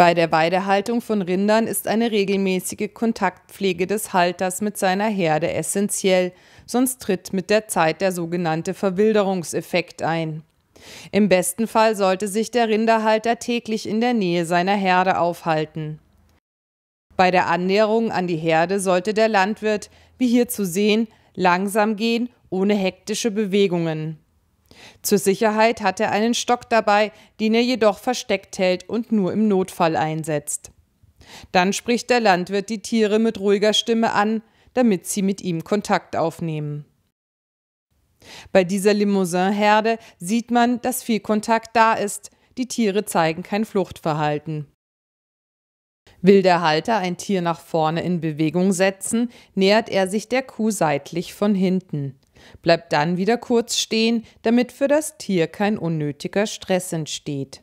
Bei der Weidehaltung von Rindern ist eine regelmäßige Kontaktpflege des Halters mit seiner Herde essentiell, sonst tritt mit der Zeit der sogenannte Verwilderungseffekt ein. Im besten Fall sollte sich der Rinderhalter täglich in der Nähe seiner Herde aufhalten. Bei der Annäherung an die Herde sollte der Landwirt, wie hier zu sehen, langsam gehen, ohne hektische Bewegungen. Zur Sicherheit hat er einen Stock dabei, den er jedoch versteckt hält und nur im Notfall einsetzt. Dann spricht der Landwirt die Tiere mit ruhiger Stimme an, damit sie mit ihm Kontakt aufnehmen. Bei dieser Limousin-Herde sieht man, dass viel Kontakt da ist, die Tiere zeigen kein Fluchtverhalten. Will der Halter ein Tier nach vorne in Bewegung setzen, nähert er sich der Kuh seitlich von hinten bleibt dann wieder kurz stehen, damit für das Tier kein unnötiger Stress entsteht.